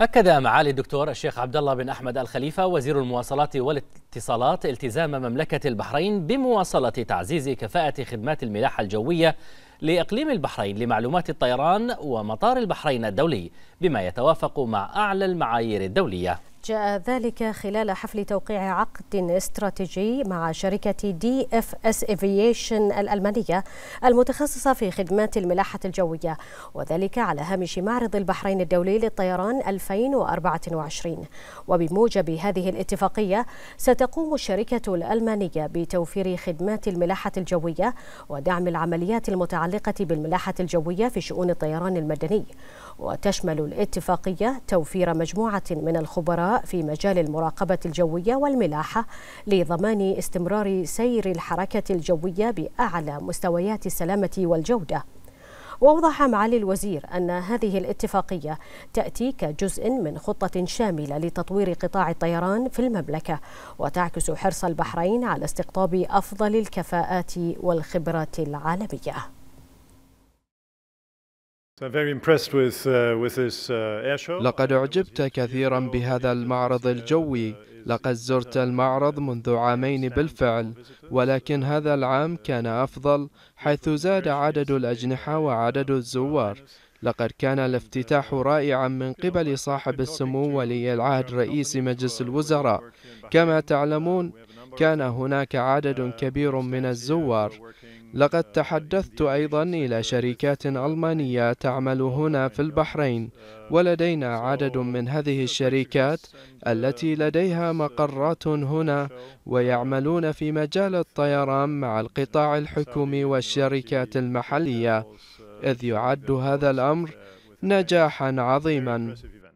أكد معالي الدكتور الشيخ عبد الله بن أحمد الخليفة وزير المواصلات والاتصالات التزام مملكة البحرين بمواصلة تعزيز كفاءة خدمات الملاحة الجوية لإقليم البحرين لمعلومات الطيران ومطار البحرين الدولي بما يتوافق مع أعلى المعايير الدولية جاء ذلك خلال حفل توقيع عقد استراتيجي مع شركة دي اف اس افييشن الألمانية المتخصصة في خدمات الملاحة الجوية وذلك على هامش معرض البحرين الدولي للطيران 2024 وبموجب هذه الاتفاقية ستقوم الشركة الألمانية بتوفير خدمات الملاحة الجوية ودعم العمليات المتعلقة بالملاحة الجوية في شؤون الطيران المدني وتشمل الاتفاقية توفير مجموعة من الخبراء في مجال المراقبة الجوية والملاحة لضمان استمرار سير الحركة الجوية بأعلى مستويات السلامة والجودة وأوضح معالي الوزير أن هذه الاتفاقية تأتي كجزء من خطة شاملة لتطوير قطاع الطيران في المملكة وتعكس حرص البحرين على استقطاب أفضل الكفاءات والخبرات العالمية لقد أعجبت كثيرا بهذا المعرض الجوي لقد زرت المعرض منذ عامين بالفعل ولكن هذا العام كان أفضل حيث زاد عدد الأجنحة وعدد الزوار لقد كان الافتتاح رائعا من قبل صاحب السمو ولي العهد رئيس مجلس الوزراء كما تعلمون كان هناك عدد uh, كبير من uh, الزوار لقد uh, تحدثت أيضا إلى شركات ألمانية تعمل هنا في البحرين ولدينا عدد من هذه الشركات التي لديها مقرات هنا ويعملون في مجال الطيران مع القطاع الحكومي والشركات المحلية إذ يعد هذا الأمر نجاحا عظيما